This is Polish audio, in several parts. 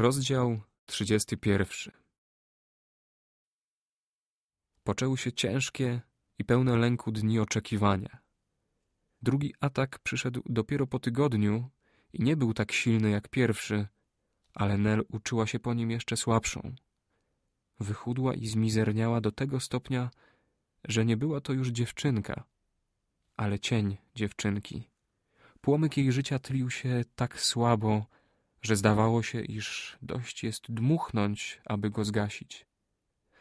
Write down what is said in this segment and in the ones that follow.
Rozdział 31 Poczęły się ciężkie i pełne lęku dni oczekiwania. Drugi atak przyszedł dopiero po tygodniu i nie był tak silny jak pierwszy, ale Nel uczyła się po nim jeszcze słabszą. Wychudła i zmizerniała do tego stopnia, że nie była to już dziewczynka, ale cień dziewczynki. Płomyk jej życia tlił się tak słabo, że zdawało się, iż dość jest dmuchnąć, aby go zgasić.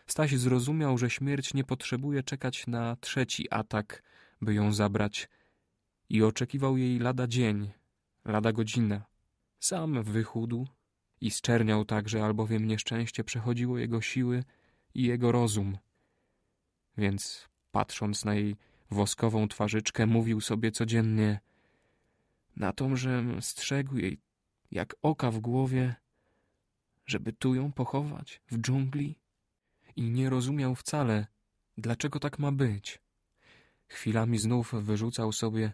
Staś zrozumiał, że śmierć nie potrzebuje czekać na trzeci atak, by ją zabrać i oczekiwał jej lada dzień, lada godzina. Sam wychudł i zczerniał także, albowiem nieszczęście przechodziło jego siły i jego rozum. Więc patrząc na jej woskową twarzyczkę, mówił sobie codziennie na tomżem strzegł jej jak oka w głowie, żeby tu ją pochować, w dżungli? I nie rozumiał wcale, dlaczego tak ma być. Chwilami znów wyrzucał sobie,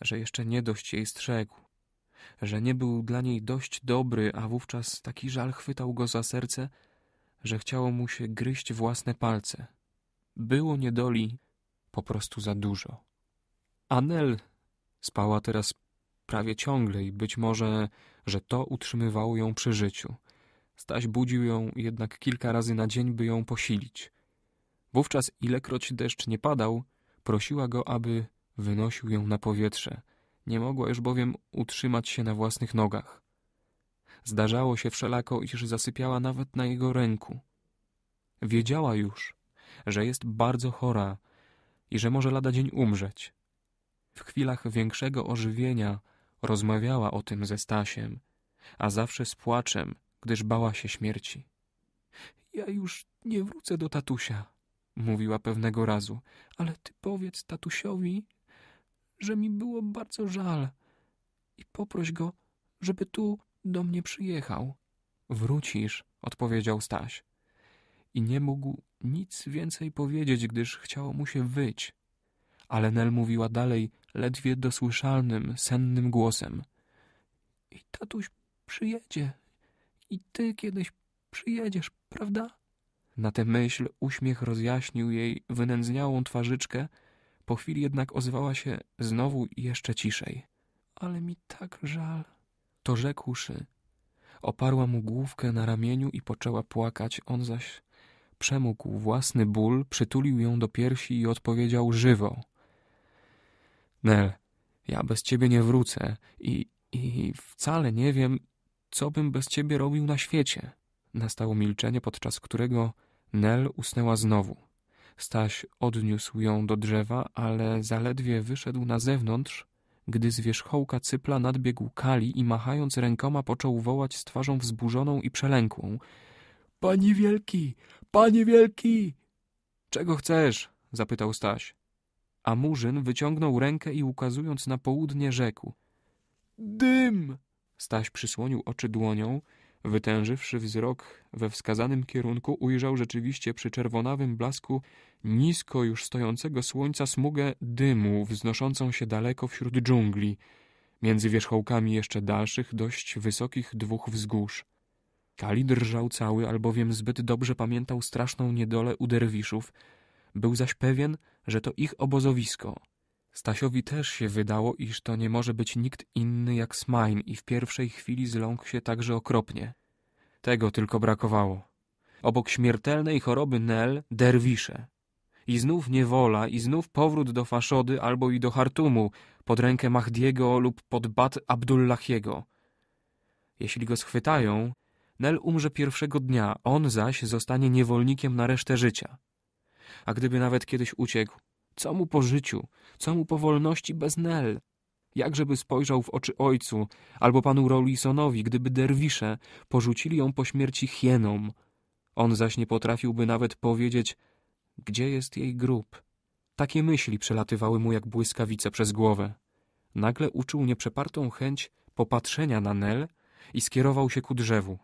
że jeszcze nie dość jej strzegł, że nie był dla niej dość dobry, a wówczas taki żal chwytał go za serce, że chciało mu się gryźć własne palce. Było niedoli po prostu za dużo. Anel spała teraz prawie ciągle i być może że to utrzymywało ją przy życiu. Staś budził ją jednak kilka razy na dzień, by ją posilić. Wówczas, ilekroć deszcz nie padał, prosiła go, aby wynosił ją na powietrze. Nie mogła już bowiem utrzymać się na własnych nogach. Zdarzało się wszelako, iż zasypiała nawet na jego ręku. Wiedziała już, że jest bardzo chora i że może lada dzień umrzeć. W chwilach większego ożywienia Rozmawiała o tym ze Stasiem, a zawsze z płaczem, gdyż bała się śmierci. Ja już nie wrócę do tatusia, mówiła pewnego razu, ale ty powiedz tatusiowi, że mi było bardzo żal i poproś go, żeby tu do mnie przyjechał. Wrócisz, odpowiedział Staś. I nie mógł nic więcej powiedzieć, gdyż chciało mu się wyć ale Nel mówiła dalej, ledwie dosłyszalnym, sennym głosem. I tatuś przyjedzie. I ty kiedyś przyjedziesz, prawda? Na tę myśl uśmiech rozjaśnił jej wynędzniałą twarzyczkę, po chwili jednak ozywała się znowu jeszcze ciszej. Ale mi tak żal. To rzekłszy, oparła mu główkę na ramieniu i poczęła płakać, on zaś przemógł własny ból, przytulił ją do piersi i odpowiedział żywo. Nel, ja bez ciebie nie wrócę i, i wcale nie wiem, co bym bez ciebie robił na świecie. Nastało milczenie, podczas którego Nel usnęła znowu. Staś odniósł ją do drzewa, ale zaledwie wyszedł na zewnątrz, gdy z wierzchołka cypla nadbiegł Kali i machając rękoma począł wołać z twarzą wzburzoną i przelękłą. — Panie wielki! Panie wielki! — Czego chcesz? — zapytał Staś. A Murzyn wyciągnął rękę i ukazując na południe rzekł. Dym! Staś przysłonił oczy dłonią, Wytężywszy wzrok we wskazanym kierunku, ujrzał rzeczywiście przy czerwonawym blasku nisko już stojącego słońca smugę dymu wznoszącą się daleko wśród dżungli, między wierzchołkami jeszcze dalszych, dość wysokich dwóch wzgórz. Kali drżał cały, albowiem zbyt dobrze pamiętał straszną niedolę derwiszów – był zaś pewien, że to ich obozowisko. Stasiowi też się wydało, iż to nie może być nikt inny jak Smain i w pierwszej chwili zląkł się także okropnie. Tego tylko brakowało. Obok śmiertelnej choroby Nel derwisze. I znów niewola, i znów powrót do Faszody albo i do Hartumu, pod rękę Mahdiego lub pod bat Abdullahiego. Jeśli go schwytają, Nel umrze pierwszego dnia, on zaś zostanie niewolnikiem na resztę życia. A gdyby nawet kiedyś uciekł, co mu po życiu, co mu po wolności bez Nel? Jakżeby spojrzał w oczy ojcu albo panu Rawlisonowi, gdyby derwisze porzucili ją po śmierci hienom. On zaś nie potrafiłby nawet powiedzieć, gdzie jest jej grób. Takie myśli przelatywały mu jak błyskawice przez głowę. Nagle uczuł nieprzepartą chęć popatrzenia na Nel i skierował się ku drzewu.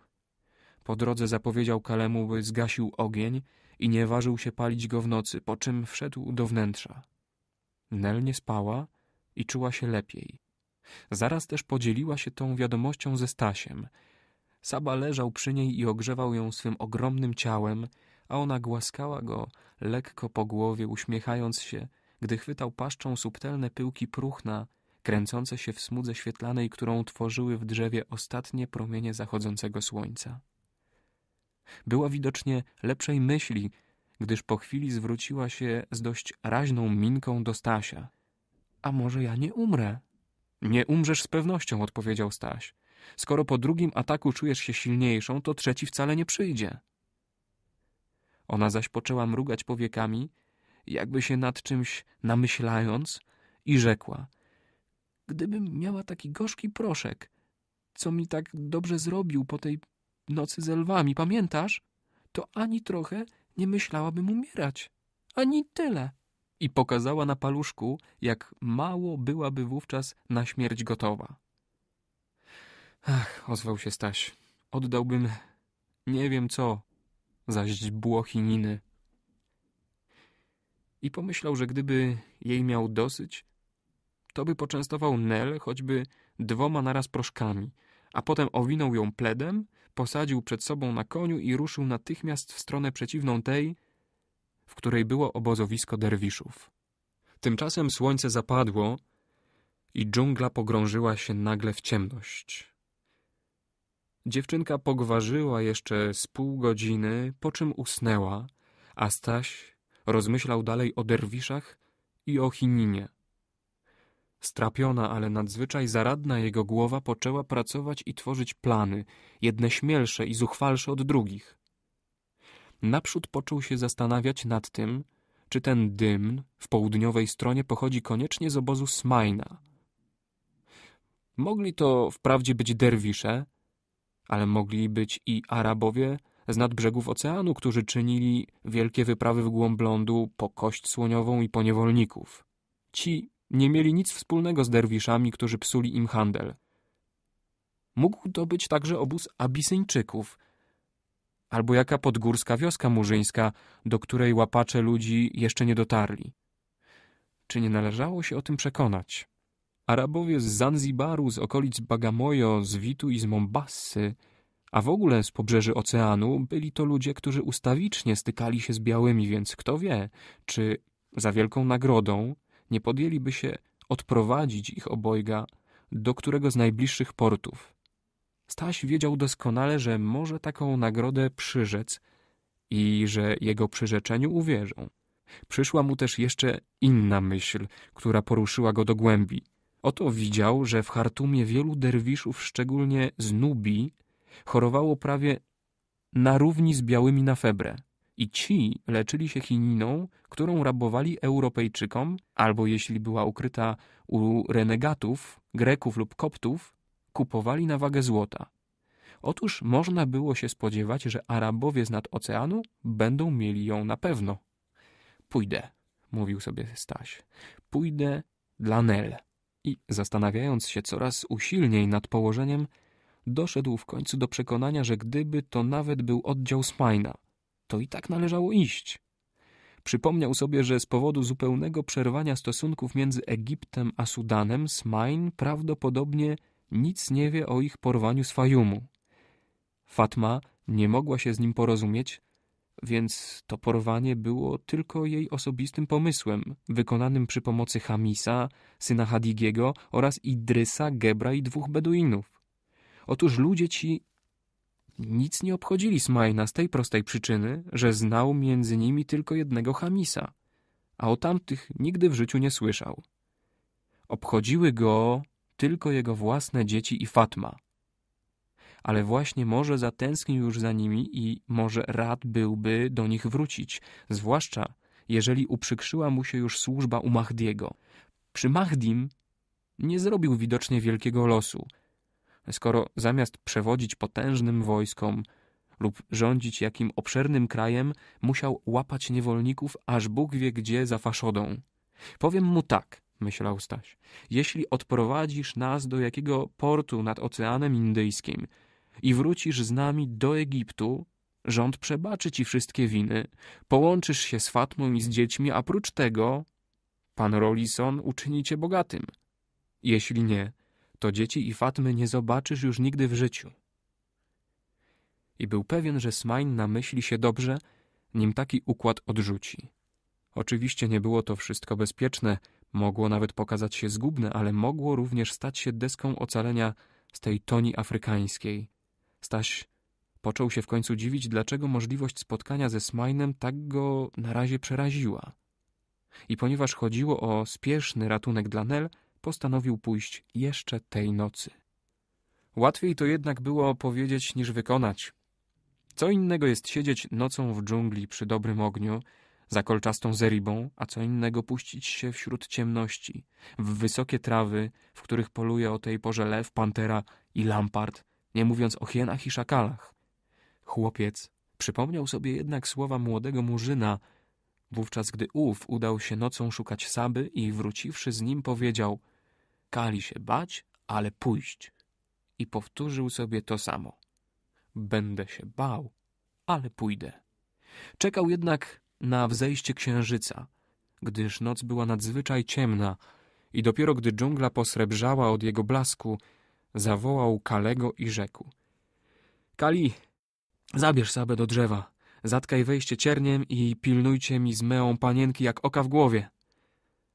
Po drodze zapowiedział Kalemu, by zgasił ogień i nie ważył się palić go w nocy, po czym wszedł do wnętrza. Nel nie spała i czuła się lepiej. Zaraz też podzieliła się tą wiadomością ze Stasiem. Saba leżał przy niej i ogrzewał ją swym ogromnym ciałem, a ona głaskała go lekko po głowie, uśmiechając się, gdy chwytał paszczą subtelne pyłki próchna, kręcące się w smudze świetlanej, którą tworzyły w drzewie ostatnie promienie zachodzącego słońca. Była widocznie lepszej myśli, gdyż po chwili zwróciła się z dość raźną minką do Stasia. A może ja nie umrę? Nie umrzesz z pewnością, odpowiedział Staś. Skoro po drugim ataku czujesz się silniejszą, to trzeci wcale nie przyjdzie. Ona zaś poczęła mrugać powiekami, jakby się nad czymś namyślając, i rzekła: Gdybym miała taki gorzki proszek, co mi tak dobrze zrobił po tej nocy ze lwami, pamiętasz? To ani trochę nie myślałabym umierać. Ani tyle. I pokazała na paluszku, jak mało byłaby wówczas na śmierć gotowa. Ach, ozwał się Staś. Oddałbym nie wiem co za źdźbło chininy. I pomyślał, że gdyby jej miał dosyć, to by poczęstował Nel choćby dwoma naraz proszkami, a potem owinął ją pledem posadził przed sobą na koniu i ruszył natychmiast w stronę przeciwną tej, w której było obozowisko derwiszów. Tymczasem słońce zapadło i dżungla pogrążyła się nagle w ciemność. Dziewczynka pogwarzyła jeszcze z pół godziny, po czym usnęła, a Staś rozmyślał dalej o derwiszach i o Chininie. Strapiona, ale nadzwyczaj zaradna jego głowa poczęła pracować i tworzyć plany, jedne śmielsze i zuchwalsze od drugich. Naprzód począł się zastanawiać nad tym, czy ten dym w południowej stronie pochodzi koniecznie z obozu Smajna. Mogli to wprawdzie być derwisze, ale mogli być i Arabowie z nadbrzegów oceanu, którzy czynili wielkie wyprawy w głąb lądu po kość słoniową i po niewolników. Ci nie mieli nic wspólnego z derwiszami, którzy psuli im handel. Mógł to być także obóz Abisyńczyków, albo jaka podgórska wioska murzyńska, do której łapacze ludzi jeszcze nie dotarli. Czy nie należało się o tym przekonać? Arabowie z Zanzibaru, z okolic Bagamoyo, z Witu i z Mombassy, a w ogóle z pobrzeży oceanu, byli to ludzie, którzy ustawicznie stykali się z białymi, więc kto wie, czy za wielką nagrodą nie podjęliby się odprowadzić ich obojga do którego z najbliższych portów. Staś wiedział doskonale, że może taką nagrodę przyrzec i że jego przyrzeczeniu uwierzą. Przyszła mu też jeszcze inna myśl, która poruszyła go do głębi. Oto widział, że w Hartumie wielu derwiszów, szczególnie z Nubii, chorowało prawie na równi z białymi na febrę. I ci leczyli się chininą, którą rabowali Europejczykom, albo jeśli była ukryta u renegatów, Greków lub Koptów, kupowali na wagę złota. Otóż można było się spodziewać, że Arabowie z nad oceanu będą mieli ją na pewno. Pójdę, mówił sobie Staś. Pójdę dla Nel. I zastanawiając się coraz usilniej nad położeniem, doszedł w końcu do przekonania, że gdyby to nawet był oddział Spajna, to i tak należało iść. Przypomniał sobie, że z powodu zupełnego przerwania stosunków między Egiptem a Sudanem Smain prawdopodobnie nic nie wie o ich porwaniu z Fayumu. Fatma nie mogła się z nim porozumieć, więc to porwanie było tylko jej osobistym pomysłem, wykonanym przy pomocy Hamisa, syna Hadigiego oraz Idrysa, Gebra i dwóch Beduinów. Otóż ludzie ci nic nie obchodzili Smajna z tej prostej przyczyny, że znał między nimi tylko jednego Hamisa, a o tamtych nigdy w życiu nie słyszał. Obchodziły go tylko jego własne dzieci i Fatma. Ale właśnie może zatęsknił już za nimi i może rad byłby do nich wrócić, zwłaszcza jeżeli uprzykrzyła mu się już służba u Mahdiego. Przy Mahdim nie zrobił widocznie wielkiego losu, skoro zamiast przewodzić potężnym wojskom lub rządzić jakim obszernym krajem, musiał łapać niewolników, aż Bóg wie gdzie za faszodą. Powiem mu tak, myślał Staś, jeśli odprowadzisz nas do jakiego portu nad Oceanem Indyjskim i wrócisz z nami do Egiptu, rząd przebaczy ci wszystkie winy, połączysz się z Fatmą i z dziećmi, a prócz tego pan Rolison uczyni cię bogatym. Jeśli nie, to dzieci i Fatmy nie zobaczysz już nigdy w życiu. I był pewien, że Smain namyśli się dobrze, nim taki układ odrzuci. Oczywiście nie było to wszystko bezpieczne, mogło nawet pokazać się zgubne, ale mogło również stać się deską ocalenia z tej toni afrykańskiej. Staś począł się w końcu dziwić, dlaczego możliwość spotkania ze Smainem tak go na razie przeraziła. I ponieważ chodziło o spieszny ratunek dla Nel, postanowił pójść jeszcze tej nocy. Łatwiej to jednak było powiedzieć niż wykonać. Co innego jest siedzieć nocą w dżungli przy dobrym ogniu, za kolczastą zeribą, a co innego puścić się wśród ciemności, w wysokie trawy, w których poluje o tej porze lew, pantera i lampart, nie mówiąc o hienach i szakalach. Chłopiec przypomniał sobie jednak słowa młodego murzyna, wówczas gdy ów udał się nocą szukać Saby i wróciwszy z nim powiedział kali się bać, ale pójść. I powtórzył sobie to samo. Będę się bał, ale pójdę. Czekał jednak na wzejście księżyca, gdyż noc była nadzwyczaj ciemna i dopiero gdy dżungla posrebrzała od jego blasku, zawołał Kalego i rzekł. Kali, zabierz sabę do drzewa, zatkaj wejście cierniem i pilnujcie mi z meą panienki jak oka w głowie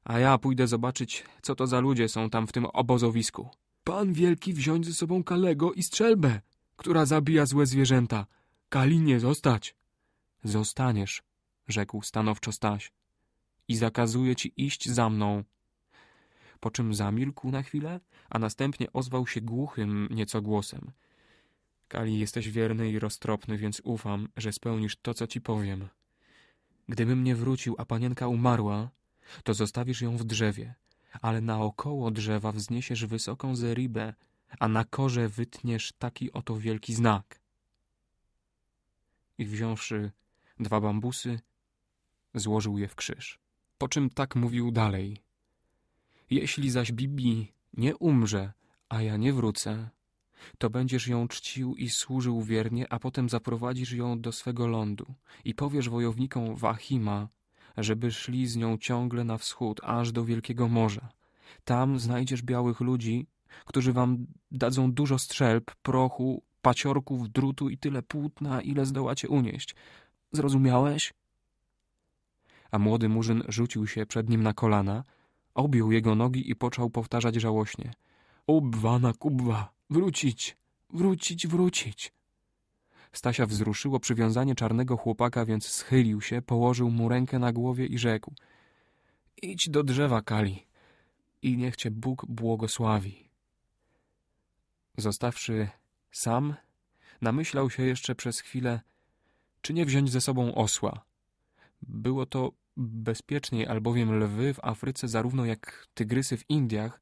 a ja pójdę zobaczyć, co to za ludzie są tam w tym obozowisku. Pan Wielki wziąć ze sobą Kalego i strzelbę, która zabija złe zwierzęta. Kali nie zostać. Zostaniesz, rzekł stanowczo Staś. I zakazuję ci iść za mną. Po czym zamilkł na chwilę, a następnie ozwał się głuchym nieco głosem. Kali, jesteś wierny i roztropny, więc ufam, że spełnisz to, co ci powiem. Gdybym nie wrócił, a panienka umarła, to zostawisz ją w drzewie, ale naokoło drzewa wzniesiesz wysoką zeribę, a na korze wytniesz taki oto wielki znak. I wziąwszy dwa bambusy, złożył je w krzyż. Po czym tak mówił dalej. Jeśli zaś Bibi nie umrze, a ja nie wrócę, to będziesz ją czcił i służył wiernie, a potem zaprowadzisz ją do swego lądu i powiesz wojownikom Wahima, żeby szli z nią ciągle na wschód, aż do Wielkiego Morza. Tam znajdziesz białych ludzi, którzy wam dadzą dużo strzelb, prochu, paciorków, drutu i tyle płótna, ile zdołacie unieść. Zrozumiałeś? A młody murzyn rzucił się przed nim na kolana, objął jego nogi i począł powtarzać żałośnie. Ubwa na kubwa, wrócić, wrócić, wrócić. Stasia wzruszyło przywiązanie czarnego chłopaka, więc schylił się, położył mu rękę na głowie i rzekł: Idź do drzewa, Kali, i niech cię Bóg błogosławi. Zostawszy sam, namyślał się jeszcze przez chwilę, czy nie wziąć ze sobą osła. Było to bezpieczniej, albowiem lwy w Afryce, zarówno jak tygrysy w Indiach,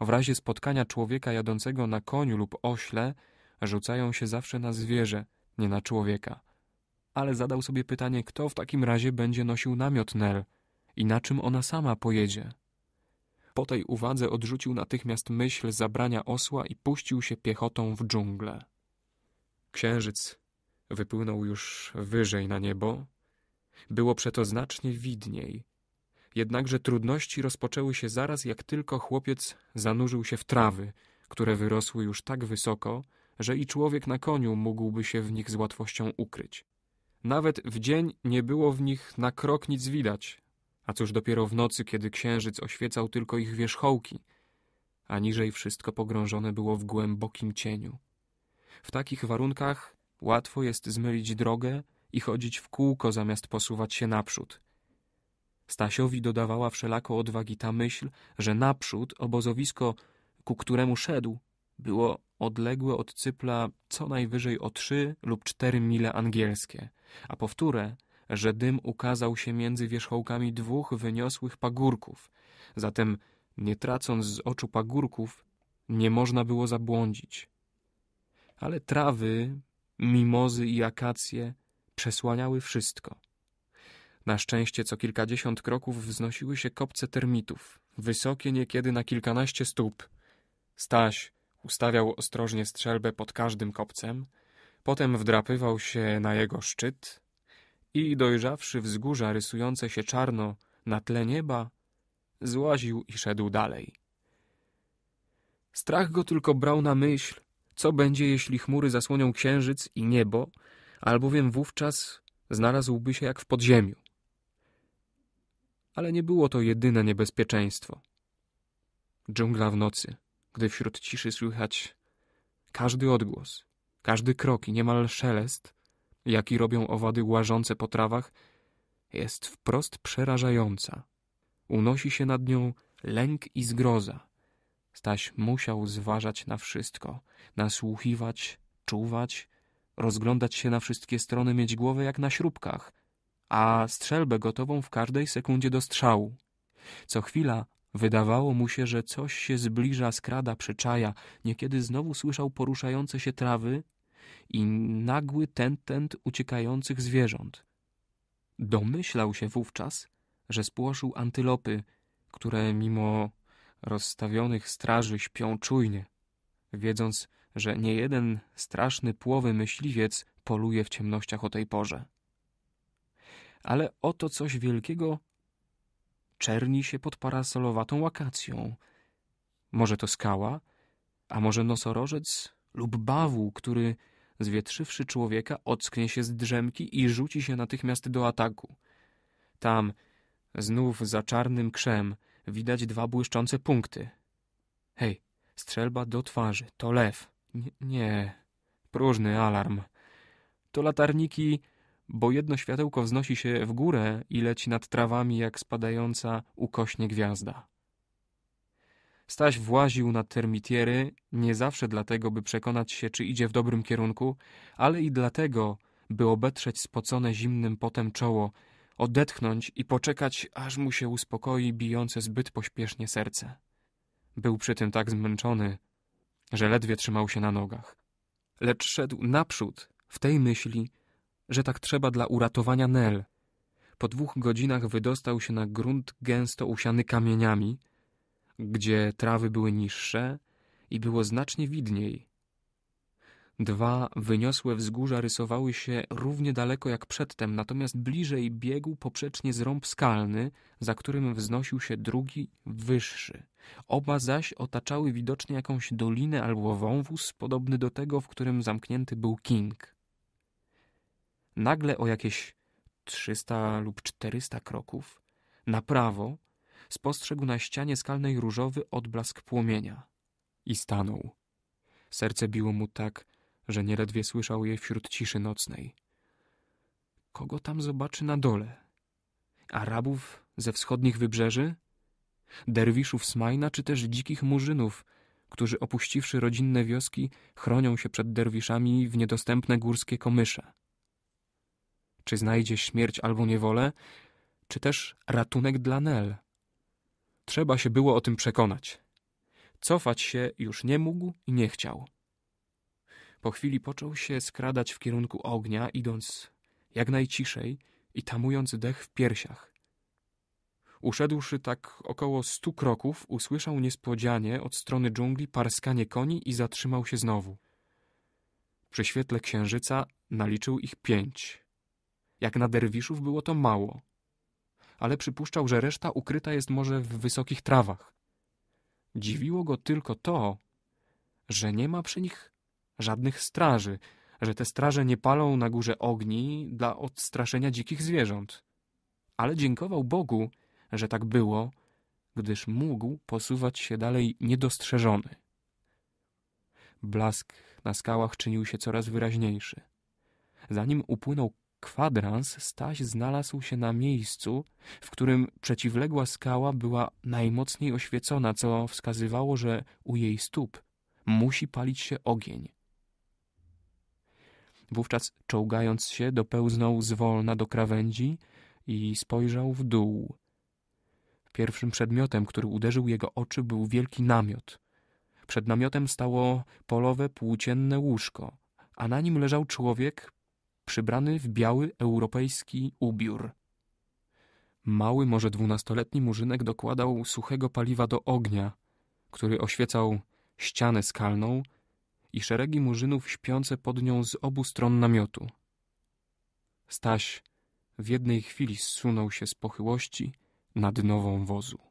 w razie spotkania człowieka jadącego na koniu lub ośle, rzucają się zawsze na zwierzę, nie na człowieka. Ale zadał sobie pytanie, kto w takim razie będzie nosił namiot Nel i na czym ona sama pojedzie. Po tej uwadze odrzucił natychmiast myśl zabrania osła i puścił się piechotą w dżunglę. Księżyc wypłynął już wyżej na niebo. Było przeto znacznie widniej. Jednakże trudności rozpoczęły się zaraz, jak tylko chłopiec zanurzył się w trawy, które wyrosły już tak wysoko, że i człowiek na koniu mógłby się w nich z łatwością ukryć. Nawet w dzień nie było w nich na krok nic widać, a cóż dopiero w nocy, kiedy księżyc oświecał tylko ich wierzchołki, a niżej wszystko pogrążone było w głębokim cieniu. W takich warunkach łatwo jest zmylić drogę i chodzić w kółko zamiast posuwać się naprzód. Stasiowi dodawała wszelako odwagi ta myśl, że naprzód obozowisko, ku któremu szedł, było odległe od Cypla co najwyżej o trzy lub cztery mile angielskie, a powtórę, że dym ukazał się między wierzchołkami dwóch wyniosłych pagórków. Zatem, nie tracąc z oczu pagórków, nie można było zabłądzić. Ale trawy, mimozy i akacje przesłaniały wszystko. Na szczęście co kilkadziesiąt kroków wznosiły się kopce termitów, wysokie niekiedy na kilkanaście stóp. Staś, Ustawiał ostrożnie strzelbę pod każdym kopcem, potem wdrapywał się na jego szczyt i dojrzawszy wzgórza rysujące się czarno na tle nieba, złaził i szedł dalej. Strach go tylko brał na myśl, co będzie, jeśli chmury zasłonią księżyc i niebo, albowiem wówczas znalazłby się jak w podziemiu. Ale nie było to jedyne niebezpieczeństwo. Dżungla w nocy gdy wśród ciszy słychać każdy odgłos, każdy krok i niemal szelest, jaki robią owady łażące po trawach, jest wprost przerażająca. Unosi się nad nią lęk i zgroza. Staś musiał zważać na wszystko, nasłuchiwać, czuwać, rozglądać się na wszystkie strony, mieć głowę jak na śrubkach, a strzelbę gotową w każdej sekundzie do strzału. Co chwila Wydawało mu się, że coś się zbliża, skrada, przyczaja. Niekiedy znowu słyszał poruszające się trawy i nagły tentent uciekających zwierząt. Domyślał się wówczas, że spłoszył antylopy, które mimo rozstawionych straży śpią czujnie, wiedząc, że nie jeden straszny płowy myśliwiec poluje w ciemnościach o tej porze. Ale oto coś wielkiego czerni się pod parasolowatą akacją. Może to skała, a może nosorożec lub bawu, który zwietrzywszy człowieka, ocknie się z drzemki i rzuci się natychmiast do ataku. Tam, znów za czarnym krzem, widać dwa błyszczące punkty. Hej, strzelba do twarzy, to lew. nie. próżny alarm. To latarniki bo jedno światełko wznosi się w górę i leci nad trawami jak spadająca ukośnie gwiazda. Staś właził na termitiery, nie zawsze dlatego, by przekonać się, czy idzie w dobrym kierunku, ale i dlatego, by obetrzeć spocone zimnym potem czoło, odetchnąć i poczekać, aż mu się uspokoi bijące zbyt pośpiesznie serce. Był przy tym tak zmęczony, że ledwie trzymał się na nogach. Lecz szedł naprzód w tej myśli, że tak trzeba dla uratowania Nel. Po dwóch godzinach wydostał się na grunt gęsto usiany kamieniami, gdzie trawy były niższe i było znacznie widniej. Dwa wyniosłe wzgórza rysowały się równie daleko jak przedtem, natomiast bliżej biegł poprzecznie zrąb skalny, za którym wznosił się drugi, wyższy. Oba zaś otaczały widocznie jakąś dolinę albo wąwóz, podobny do tego, w którym zamknięty był King nagle o jakieś 300 lub 400 kroków na prawo spostrzegł na ścianie skalnej różowy odblask płomienia i stanął. Serce biło mu tak, że nieledwie słyszał je wśród ciszy nocnej. Kogo tam zobaczy na dole? Arabów ze wschodnich wybrzeży? Derwiszów Smajna czy też dzikich murzynów, którzy opuściwszy rodzinne wioski, chronią się przed derwiszami w niedostępne górskie komysze? czy znajdzie śmierć albo niewolę, czy też ratunek dla Nel. Trzeba się było o tym przekonać. Cofać się już nie mógł i nie chciał. Po chwili począł się skradać w kierunku ognia, idąc jak najciszej i tamując dech w piersiach. Uszedłszy tak około stu kroków, usłyszał niespodzianie od strony dżungli parskanie koni i zatrzymał się znowu. Przy świetle księżyca naliczył ich pięć. Jak na derwiszów było to mało. Ale przypuszczał, że reszta ukryta jest może w wysokich trawach. Dziwiło go tylko to, że nie ma przy nich żadnych straży, że te straże nie palą na górze ogni dla odstraszenia dzikich zwierząt. Ale dziękował Bogu, że tak było, gdyż mógł posuwać się dalej niedostrzeżony. Blask na skałach czynił się coraz wyraźniejszy. Zanim upłynął kwadrans Staś znalazł się na miejscu, w którym przeciwległa skała była najmocniej oświecona, co wskazywało, że u jej stóp musi palić się ogień. Wówczas czołgając się dopełznął zwolna do krawędzi i spojrzał w dół. Pierwszym przedmiotem, który uderzył jego oczy był wielki namiot. Przed namiotem stało polowe płócienne łóżko, a na nim leżał człowiek przybrany w biały europejski ubiór. Mały, może dwunastoletni murzynek dokładał suchego paliwa do ognia, który oświecał ścianę skalną i szeregi murzynów śpiące pod nią z obu stron namiotu. Staś w jednej chwili zsunął się z pochyłości nad nową wozu.